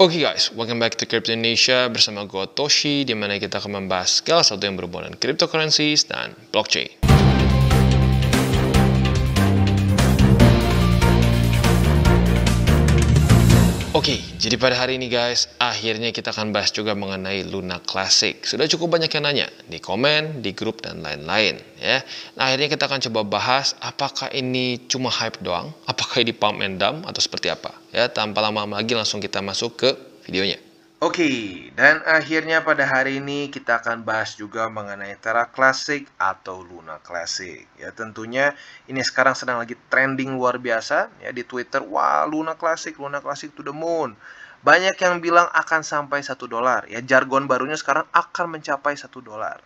Oke okay guys, welcome back to Crypto Indonesia bersama gue Toshi di mana kita akan membahas segala satu yang berhubungan dengan cryptocurrencies dan blockchain. Oke, okay, jadi pada hari ini guys, akhirnya kita akan bahas juga mengenai Luna Classic. Sudah cukup banyak yang nanya di komen, di grup, dan lain-lain. ya. Nah, akhirnya kita akan coba bahas apakah ini cuma hype doang, apakah ini pump and dump, atau seperti apa. Ya, tanpa lama-lama lagi langsung kita masuk ke videonya. Oke, okay, dan akhirnya pada hari ini kita akan bahas juga mengenai Terra Classic atau Luna Classic. Ya tentunya ini sekarang sedang lagi trending luar biasa ya di Twitter. Wah, Luna Classic, Luna Classic to the moon. Banyak yang bilang akan sampai satu dolar. Ya jargon barunya sekarang akan mencapai satu dolar.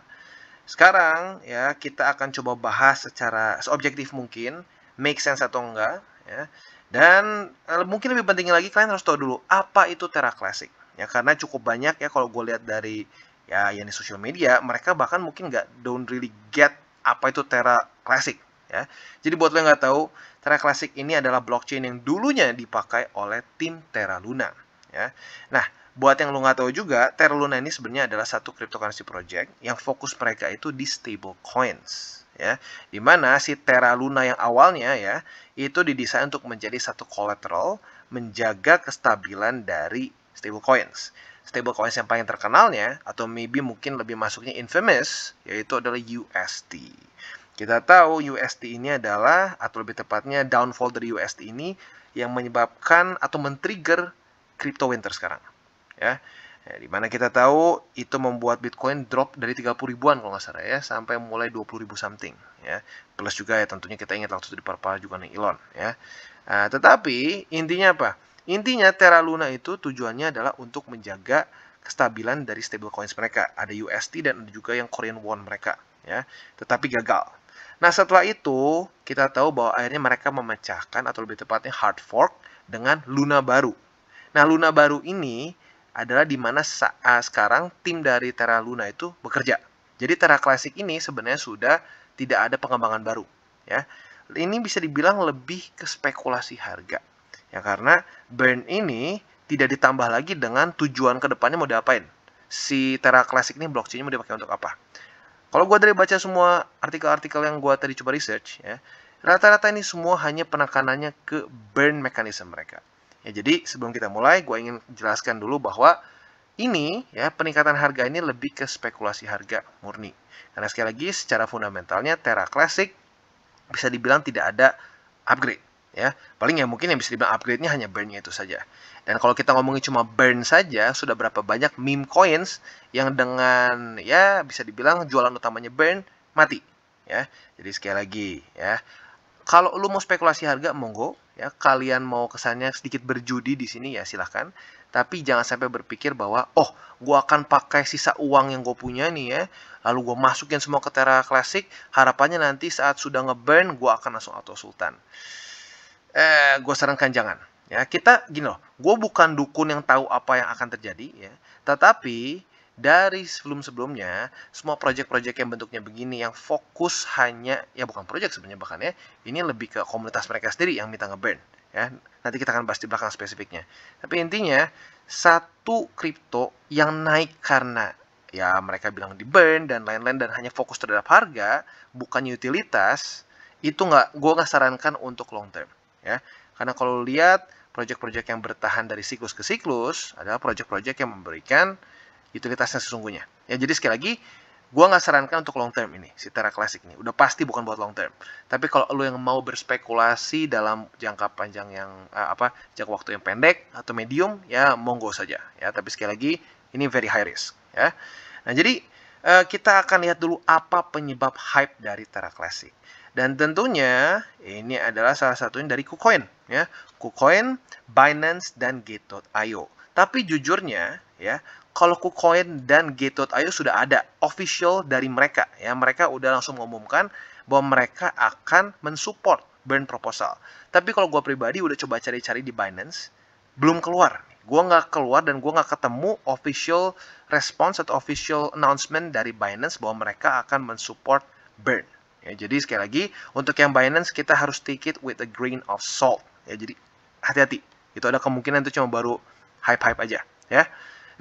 Sekarang ya kita akan coba bahas secara seobjektif mungkin, make sense atau enggak. Ya. Dan eh, mungkin lebih penting lagi kalian harus tahu dulu apa itu Terra Classic ya karena cukup banyak ya kalau gue lihat dari ya yang di sosial media mereka bahkan mungkin nggak don't really get apa itu Terra Classic ya jadi buat lo yang nggak tahu Terra Classic ini adalah blockchain yang dulunya dipakai oleh tim Terra Luna ya nah buat yang lo nggak tahu juga Terra Luna ini sebenarnya adalah satu cryptocurrency project yang fokus mereka itu di stable coins ya dimana si Terra Luna yang awalnya ya itu didesain untuk menjadi satu collateral menjaga kestabilan dari stable coins. Stable coins yang paling terkenalnya, atau maybe mungkin lebih masuknya infamous, yaitu adalah USD. Kita tahu USD ini adalah, atau lebih tepatnya downfall dari USD ini, yang menyebabkan atau men-trigger crypto winter sekarang. Ya, Ya, di mana kita tahu itu membuat Bitcoin drop dari 30 ribuan kalau nggak salah ya sampai mulai 20 ribu something ya plus juga ya tentunya kita ingat waktu itu di juga nih Elon ya nah, tetapi intinya apa Intinya Terra Luna itu tujuannya adalah untuk menjaga kestabilan dari stablecoins mereka. Ada UST dan ada juga yang Korean Won mereka, ya. Tetapi gagal. Nah, setelah itu kita tahu bahwa akhirnya mereka memecahkan atau lebih tepatnya hard fork dengan Luna baru. Nah, Luna baru ini adalah di mana saat eh, sekarang tim dari Terra Luna itu bekerja. Jadi Terra Classic ini sebenarnya sudah tidak ada pengembangan baru, ya. Ini bisa dibilang lebih ke spekulasi harga Ya karena burn ini tidak ditambah lagi dengan tujuan kedepannya mau diapain. Si Terra Classic ini blockchain-nya mau dipakai untuk apa. Kalau gue dari baca semua artikel-artikel yang gue tadi coba research, ya rata-rata ini semua hanya penekanannya ke burn mechanism mereka. Ya, jadi sebelum kita mulai, gue ingin jelaskan dulu bahwa ini ya peningkatan harga ini lebih ke spekulasi harga murni. Karena sekali lagi secara fundamentalnya Terra Classic bisa dibilang tidak ada upgrade ya paling ya mungkin yang bisa dibilang upgrade-nya hanya burn-nya itu saja dan kalau kita ngomongin cuma burn saja sudah berapa banyak meme coins yang dengan ya bisa dibilang jualan utamanya burn mati ya jadi sekali lagi ya kalau lu mau spekulasi harga monggo ya kalian mau kesannya sedikit berjudi di sini ya silahkan tapi jangan sampai berpikir bahwa oh gua akan pakai sisa uang yang gue punya nih ya lalu gue masukin semua ke Terra Classic harapannya nanti saat sudah ngeburn gue akan langsung auto sultan eh, gue sarankan jangan. Ya, kita gini loh, gue bukan dukun yang tahu apa yang akan terjadi ya. Tetapi dari sebelum-sebelumnya, semua proyek-proyek yang bentuknya begini, yang fokus hanya, ya bukan proyek sebenarnya bahkan ya, ini lebih ke komunitas mereka sendiri yang minta ngeburn. Ya, nanti kita akan bahas di belakang spesifiknya. Tapi intinya, satu kripto yang naik karena ya mereka bilang di burn dan lain-lain dan hanya fokus terhadap harga, bukan utilitas, itu nggak, gue nggak sarankan untuk long term ya. Karena kalau lihat proyek-proyek yang bertahan dari siklus ke siklus adalah proyek-proyek yang memberikan utilitasnya sesungguhnya. Ya, jadi sekali lagi, gue nggak sarankan untuk long term ini, si Terra Classic ini. Udah pasti bukan buat long term. Tapi kalau lo yang mau berspekulasi dalam jangka panjang yang eh, apa jangka waktu yang pendek atau medium, ya monggo saja. Ya, tapi sekali lagi ini very high risk. Ya, nah jadi eh, kita akan lihat dulu apa penyebab hype dari Terra Classic. Dan tentunya ini adalah salah satunya dari KuCoin ya. KuCoin, Binance dan Gate.io. Tapi jujurnya ya, kalau KuCoin dan Gate.io sudah ada official dari mereka ya. Mereka udah langsung mengumumkan bahwa mereka akan mensupport burn proposal. Tapi kalau gue pribadi udah coba cari-cari di Binance, belum keluar. Gue nggak keluar dan gue nggak ketemu official response atau official announcement dari Binance bahwa mereka akan mensupport burn. Ya, jadi sekali lagi, untuk yang Binance kita harus take it with a grain of salt. Ya, jadi hati-hati. Itu ada kemungkinan itu cuma baru hype-hype aja, ya.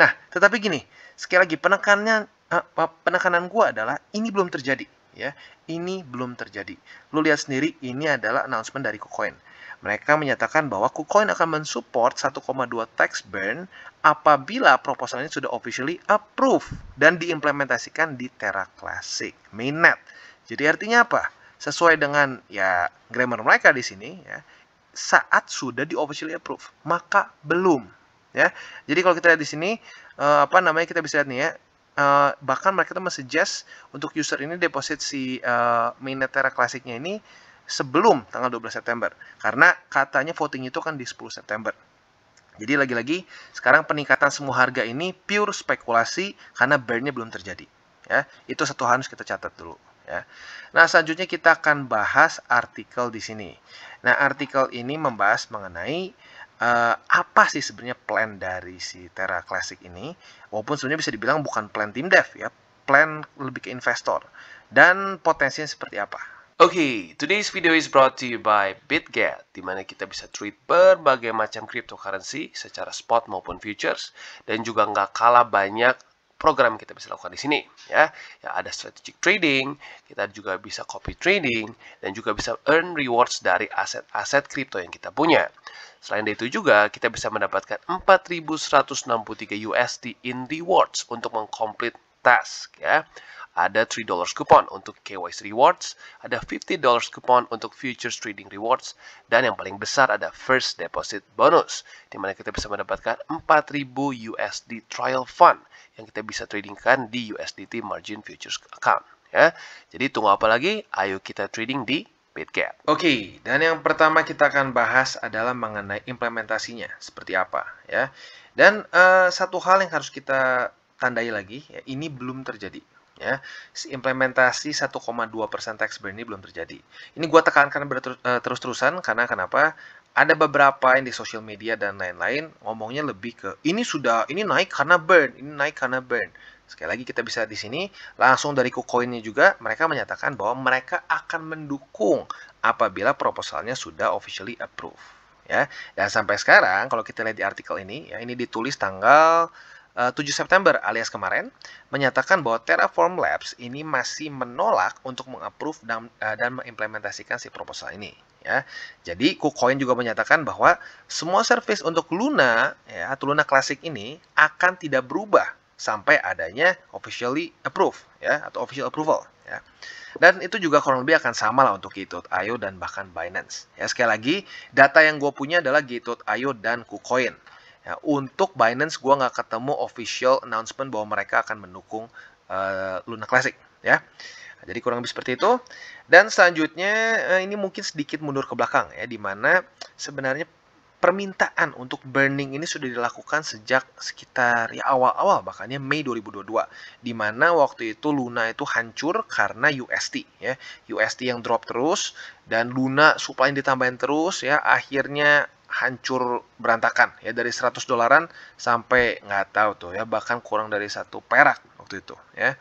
Nah, tetapi gini, sekali lagi penekannya eh, penekanan gua adalah ini belum terjadi, ya. Ini belum terjadi. Lu lihat sendiri ini adalah announcement dari KuCoin. Mereka menyatakan bahwa KuCoin akan mensupport 1,2 tax burn apabila proposalnya sudah officially approve dan diimplementasikan di Terra Classic mainnet. Jadi artinya apa? Sesuai dengan ya grammar mereka di sini ya, saat sudah di officially approve, maka belum ya. Jadi kalau kita lihat di sini uh, apa namanya kita bisa lihat nih ya Uh, bahkan mereka itu suggest untuk user ini deposit si uh, eh, Minetera klasiknya ini sebelum tanggal 12 September karena katanya voting itu kan di 10 September. Jadi lagi-lagi sekarang peningkatan semua harga ini pure spekulasi karena burn belum terjadi. Ya, itu satu harus kita catat dulu. Ya. Nah, selanjutnya kita akan bahas artikel di sini. Nah, artikel ini membahas mengenai uh, apa sih sebenarnya plan dari si Terra Classic ini. Walaupun sebenarnya bisa dibilang bukan plan tim dev ya, plan lebih ke investor. Dan potensinya seperti apa. Oke, okay, today's video is brought to you by BitGet, di mana kita bisa trade berbagai macam cryptocurrency secara spot maupun futures, dan juga nggak kalah banyak program kita bisa lakukan di sini ya. ya ada strategic trading, kita juga bisa copy trading dan juga bisa earn rewards dari aset-aset kripto yang kita punya. Selain itu juga kita bisa mendapatkan 4.163 USD in rewards untuk mengkomplit task ya. Ada $3 kupon untuk KYC Rewards, ada $50 kupon untuk Futures Trading Rewards, dan yang paling besar ada First Deposit Bonus, di mana kita bisa mendapatkan 4.000 USD Trial Fund yang kita bisa tradingkan di USDT Margin Futures Account. Ya. Jadi tunggu apa lagi? Ayo kita trading di Bitgap. Oke, okay, dan yang pertama kita akan bahas adalah mengenai implementasinya, seperti apa ya. Dan uh, satu hal yang harus kita tandai lagi, ya, ini belum terjadi ya implementasi 1,2% tax burn ini belum terjadi. Ini gue tekankan eh, terus-terusan karena kenapa? Ada beberapa yang di sosial media dan lain-lain ngomongnya lebih ke ini sudah ini naik karena burn, ini naik karena burn. Sekali lagi kita bisa di sini langsung dari KuCoinnya juga mereka menyatakan bahwa mereka akan mendukung apabila proposalnya sudah officially approved ya. Dan sampai sekarang kalau kita lihat di artikel ini ya ini ditulis tanggal 7 eh, September alias kemarin menyatakan bahwa Terraform Labs ini masih menolak untuk mengapprove dan, eh, dan mengimplementasikan si proposal ini ya. Jadi KuCoin juga menyatakan bahwa semua service untuk Luna ya atau Luna Classic ini akan tidak berubah sampai adanya officially approve ya atau official approval ya. Dan itu juga kurang lebih akan sama lah untuk Gate.io dan bahkan Binance. Ya sekali lagi data yang gue punya adalah Gate.io dan KuCoin. Ya, untuk Binance gue nggak ketemu official announcement bahwa mereka akan mendukung uh, Luna Classic ya. Jadi kurang lebih seperti itu. Dan selanjutnya uh, ini mungkin sedikit mundur ke belakang ya, di mana sebenarnya permintaan untuk burning ini sudah dilakukan sejak sekitar ya awal-awal bahkannya Mei 2022 di mana waktu itu Luna itu hancur karena UST ya UST yang drop terus dan Luna supply ditambahin terus ya akhirnya hancur berantakan ya dari 100 dolaran sampai nggak tahu tuh ya bahkan kurang dari satu perak waktu itu ya.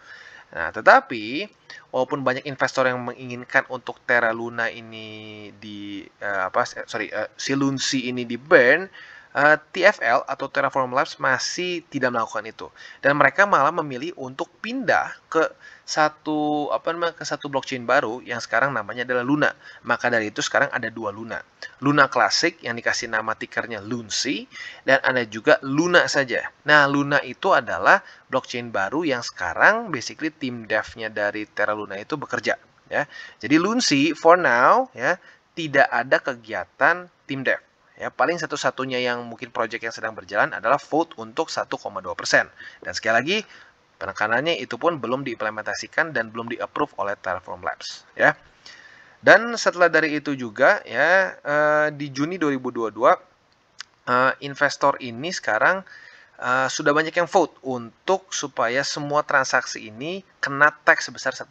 Nah, tetapi walaupun banyak investor yang menginginkan untuk Terra Luna ini di uh, apa sorry uh, eh, Silunsi ini di burn, Eh, TFL atau Terraform Labs masih tidak melakukan itu dan mereka malah memilih untuk pindah ke satu apa namanya ke satu blockchain baru yang sekarang namanya adalah Luna. Maka dari itu sekarang ada dua Luna. Luna klasik yang dikasih nama tikernya Lunsi dan ada juga Luna saja. Nah, Luna itu adalah blockchain baru yang sekarang basically tim dev-nya dari Terra Luna itu bekerja ya. Jadi Lunsi for now ya tidak ada kegiatan tim dev Ya, paling satu-satunya yang mungkin proyek yang sedang berjalan adalah vote untuk 1,2%. persen Dan sekali lagi, penekanannya itu pun belum diimplementasikan dan belum di-approve oleh Terraform Labs. Ya. Dan setelah dari itu juga ya eh, di Juni 2022 eh, investor ini sekarang Uh, sudah banyak yang vote untuk supaya semua transaksi ini kena tax sebesar 1,2%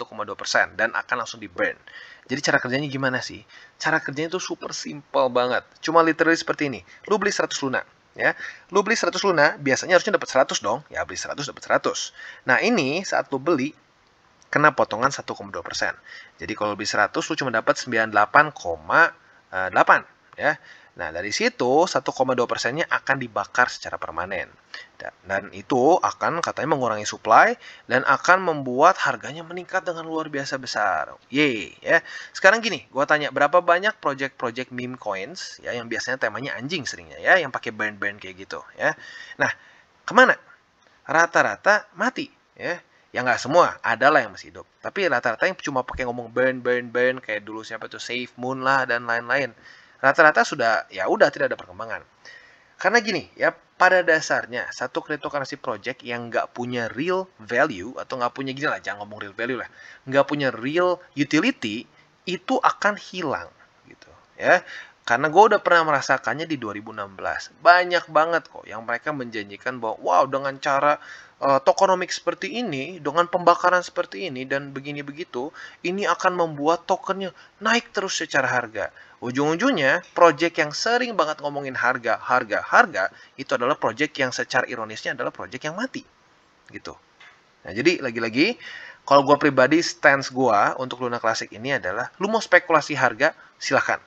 dan akan langsung di burn. Jadi cara kerjanya gimana sih? Cara kerjanya itu super simple banget. Cuma literally seperti ini. Lu beli 100 luna, ya. Lu beli 100 luna, biasanya harusnya dapat 100 dong. Ya, beli 100 dapat 100. Nah, ini saat lu beli kena potongan 1,2%. Jadi kalau beli 100 lu cuma dapat 98,8 ya. Nah, dari situ 1,2 persennya akan dibakar secara permanen. Dan itu akan katanya mengurangi supply dan akan membuat harganya meningkat dengan luar biasa besar. Yeay, ya. Sekarang gini, gua tanya berapa banyak project-project meme coins ya yang biasanya temanya anjing seringnya ya, yang pakai band-band kayak gitu ya. Nah, kemana? Rata-rata mati ya ya nggak semua ada lah yang masih hidup tapi rata-rata yang cuma pakai ngomong burn burn burn kayak dulu siapa tuh safe moon lah dan lain-lain rata-rata sudah ya udah tidak ada perkembangan. Karena gini, ya pada dasarnya satu cryptocurrency project yang nggak punya real value atau nggak punya gini lah, jangan ngomong real value lah, nggak punya real utility itu akan hilang gitu ya karena gue udah pernah merasakannya di 2016. Banyak banget kok yang mereka menjanjikan bahwa wow dengan cara uh, eh, tokenomik seperti ini, dengan pembakaran seperti ini dan begini begitu, ini akan membuat tokennya naik terus secara harga. Ujung-ujungnya, project yang sering banget ngomongin harga, harga, harga, itu adalah project yang secara ironisnya adalah project yang mati. Gitu. Nah, jadi lagi-lagi, kalau gue pribadi, stance gue untuk Luna Classic ini adalah, lu mau spekulasi harga, silahkan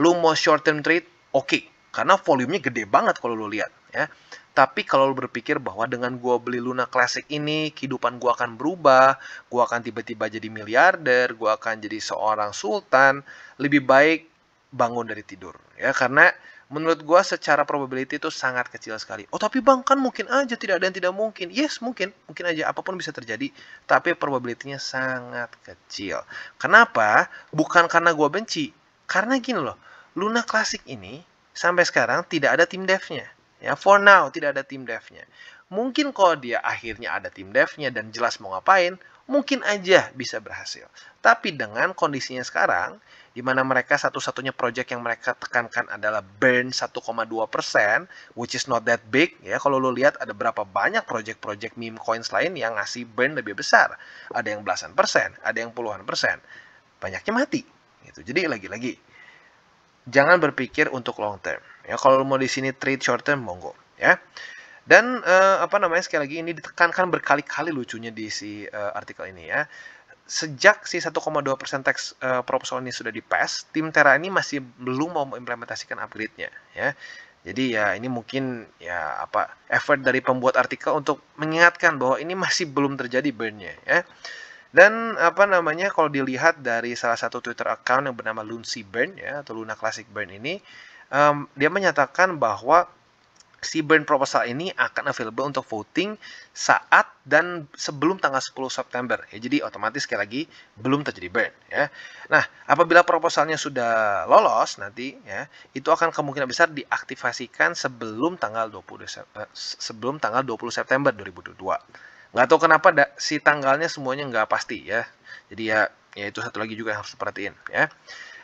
Lu mau short term trade, oke. Okay. Karena volumenya gede banget kalau lu lihat ya. Tapi kalau lu berpikir bahwa dengan gua beli Luna Classic ini, kehidupan gua akan berubah, gua akan tiba-tiba jadi miliarder, gua akan jadi seorang sultan, lebih baik bangun dari tidur ya karena menurut gua secara probability itu sangat kecil sekali. Oh, tapi Bang kan mungkin aja tidak ada yang tidak mungkin. Yes, mungkin, mungkin aja apapun bisa terjadi, tapi probability-nya sangat kecil. Kenapa? Bukan karena gua benci, karena gini loh, Luna Classic ini sampai sekarang tidak ada tim dev Ya, for now tidak ada tim dev Mungkin kalau dia akhirnya ada tim dev dan jelas mau ngapain, mungkin aja bisa berhasil. Tapi dengan kondisinya sekarang, di mana mereka satu-satunya project yang mereka tekankan adalah burn 1,2%, which is not that big. Ya, kalau lo lihat ada berapa banyak project-project meme coins lain yang ngasih burn lebih besar. Ada yang belasan persen, ada yang puluhan persen. Banyaknya mati. Gitu. Jadi lagi-lagi jangan berpikir untuk long term. Ya kalau mau di sini trade short term monggo ya. Dan eh, apa namanya sekali lagi ini ditekankan berkali-kali lucunya di si eh, artikel ini ya. Sejak si 1,2% tax eh, proposal ini sudah di pass, tim Terra ini masih belum mau implementasikan upgrade-nya ya. Jadi ya ini mungkin ya apa effort dari pembuat artikel untuk mengingatkan bahwa ini masih belum terjadi burn-nya ya. Dan apa namanya kalau dilihat dari salah satu Twitter account yang bernama Lucy Burn ya atau Luna Classic Burn ini um, dia menyatakan bahwa si burn proposal ini akan available untuk voting saat dan sebelum tanggal 10 September. Ya, jadi otomatis sekali lagi belum terjadi burn ya. Nah, apabila proposalnya sudah lolos nanti ya, itu akan kemungkinan besar diaktifasikan sebelum tanggal 20 eh, sebelum tanggal 20 September 2022. Nggak tahu kenapa da, si tanggalnya semuanya nggak pasti ya. Jadi ya, ya itu satu lagi juga yang harus diperhatiin ya.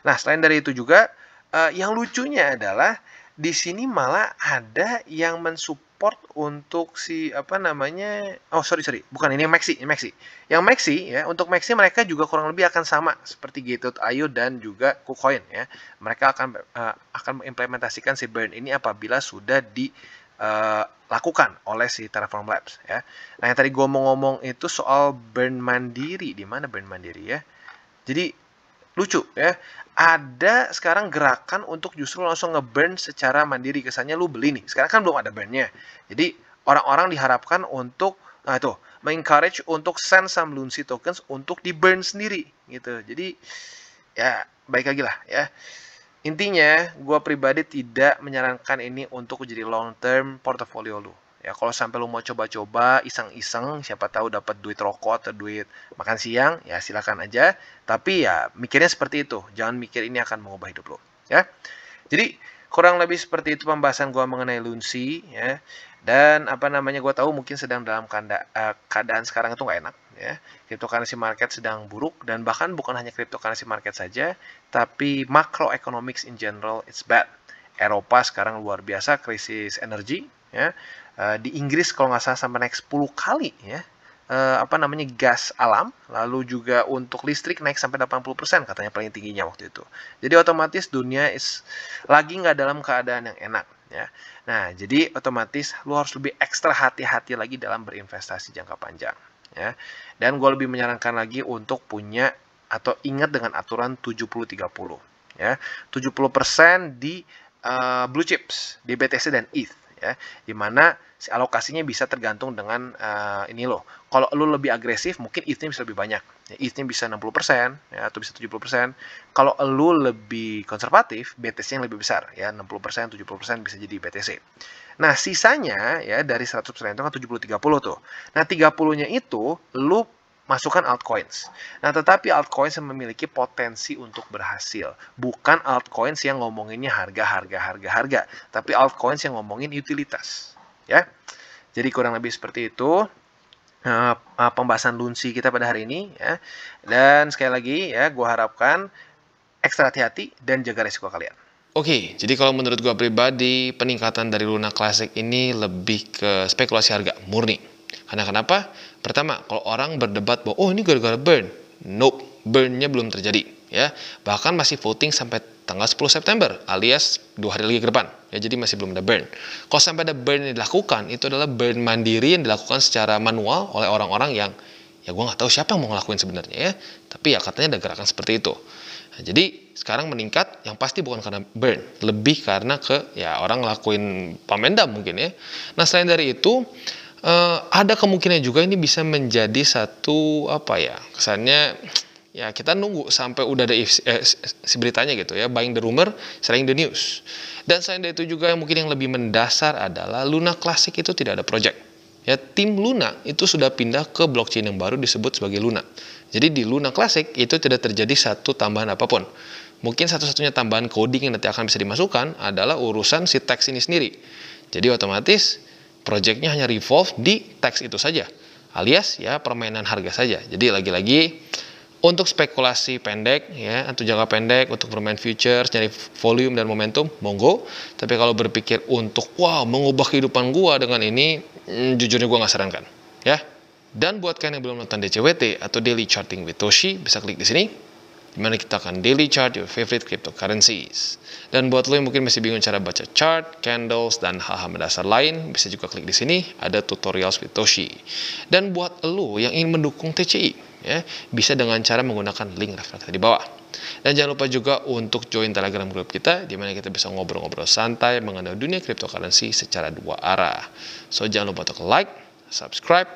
Nah selain dari itu juga, uh, yang lucunya adalah di sini malah ada yang mensupport untuk si apa namanya oh sorry sorry bukan ini Maxi ini Maxi yang Maxi ya untuk Maxi mereka juga kurang lebih akan sama seperti Gitu Ayo dan juga KuCoin ya mereka akan uh, akan mengimplementasikan si brand ini apabila sudah di Eh, lakukan oleh si Terraform Labs ya. Nah yang tadi gue mau ngomong itu soal burn mandiri, di mana burn mandiri ya. Jadi lucu ya, ada sekarang gerakan untuk justru langsung ngeburn secara mandiri kesannya lu beli nih. Sekarang kan belum ada burnnya, jadi orang-orang diharapkan untuk nah itu mengencourage untuk send some Lunsi tokens untuk di burn sendiri gitu. Jadi ya baik lagi lah ya. Intinya, gue pribadi tidak menyarankan ini untuk jadi long term portfolio lu. Ya, kalau sampai lu mau coba-coba, iseng-iseng, siapa tahu dapat duit rokok atau duit makan siang, ya silakan aja. Tapi ya mikirnya seperti itu, jangan mikir ini akan mengubah hidup lu. Ya, jadi kurang lebih seperti itu pembahasan gue mengenai lunsi ya. Dan apa namanya gue tahu mungkin sedang dalam eh, keadaan sekarang itu nggak enak ya cryptocurrency market sedang buruk dan bahkan bukan hanya cryptocurrency market saja tapi macroeconomics in general it's bad Eropa sekarang luar biasa krisis energi ya eh, di Inggris kalau nggak salah sampai naik 10 kali ya eh, apa namanya gas alam lalu juga untuk listrik naik sampai 80% katanya paling tingginya waktu itu jadi otomatis dunia is lagi nggak dalam keadaan yang enak ya. Nah, jadi otomatis lu harus lebih ekstra hati-hati lagi dalam berinvestasi jangka panjang ya. Dan gue lebih menyarankan lagi untuk punya atau ingat dengan aturan 70-30 ya. 70% di uh, blue chips, di BTC dan ETH ya. Dimana si alokasinya bisa tergantung dengan uh, ini loh. Kalau lo lebih agresif mungkin ETH-nya bisa lebih banyak. Ya, ETH-nya bisa 60% ya, atau bisa 70%. Kalau lo lebih konservatif, BTC yang lebih besar ya 60%, 70% bisa jadi BTC. Nah, sisanya ya dari 100% itu kan 70 30 tuh. Nah, 30-nya itu lu masukkan altcoins. Nah, tetapi altcoins yang memiliki potensi untuk berhasil, bukan altcoins yang ngomonginnya harga-harga-harga-harga, tapi altcoins yang ngomongin utilitas, ya. Jadi kurang lebih seperti itu uh, pembahasan lunsi kita pada hari ini, ya. Dan sekali lagi ya, gua harapkan ekstra hati-hati dan jaga risiko kalian. Oke, okay, jadi kalau menurut gue pribadi, peningkatan dari Luna Classic ini lebih ke spekulasi harga murni. Karena kenapa? Pertama, kalau orang berdebat bahwa, oh ini gara-gara burn. Nope, burnnya belum terjadi. ya Bahkan masih voting sampai tanggal 10 September, alias dua hari lagi ke depan. Ya, jadi masih belum ada burn. Kalau sampai ada burn yang dilakukan, itu adalah burn mandiri yang dilakukan secara manual oleh orang-orang yang, ya gue nggak tahu siapa yang mau ngelakuin sebenarnya ya. Tapi ya katanya ada gerakan seperti itu. Nah, jadi sekarang meningkat yang pasti bukan karena burn, lebih karena ke ya orang ngelakuin pamendam mungkin ya. Nah selain dari itu eh, ada kemungkinan juga ini bisa menjadi satu apa ya kesannya ya kita nunggu sampai udah ada if, eh, si beritanya gitu ya buying the rumor selling the news dan selain dari itu juga yang mungkin yang lebih mendasar adalah Luna Classic itu tidak ada project ya tim Luna itu sudah pindah ke blockchain yang baru disebut sebagai Luna. Jadi di Luna Classic itu tidak terjadi satu tambahan apapun. Mungkin satu-satunya tambahan coding yang nanti akan bisa dimasukkan adalah urusan si teks ini sendiri. Jadi otomatis projectnya hanya revolve di teks itu saja. Alias ya permainan harga saja. Jadi lagi-lagi untuk spekulasi pendek ya untuk jangka pendek untuk bermain futures nyari volume dan momentum monggo tapi kalau berpikir untuk wow mengubah kehidupan gua dengan ini hmm, jujurnya gue nggak sarankan ya dan buat kalian yang belum nonton DCWT atau Daily Charting with Toshi bisa klik di sini dimana kita akan daily chart your favorite cryptocurrencies. Dan buat lo yang mungkin masih bingung cara baca chart, candles, dan hal-hal mendasar lain, bisa juga klik di sini, ada tutorial with Toshi. Dan buat lo yang ingin mendukung TCI, ya, bisa dengan cara menggunakan link referensi di bawah. Dan jangan lupa juga untuk join Telegram grup kita, di mana kita bisa ngobrol-ngobrol santai mengenai dunia cryptocurrency secara dua arah. So jangan lupa untuk like, subscribe,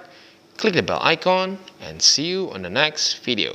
klik the bell icon, and see you on the next video.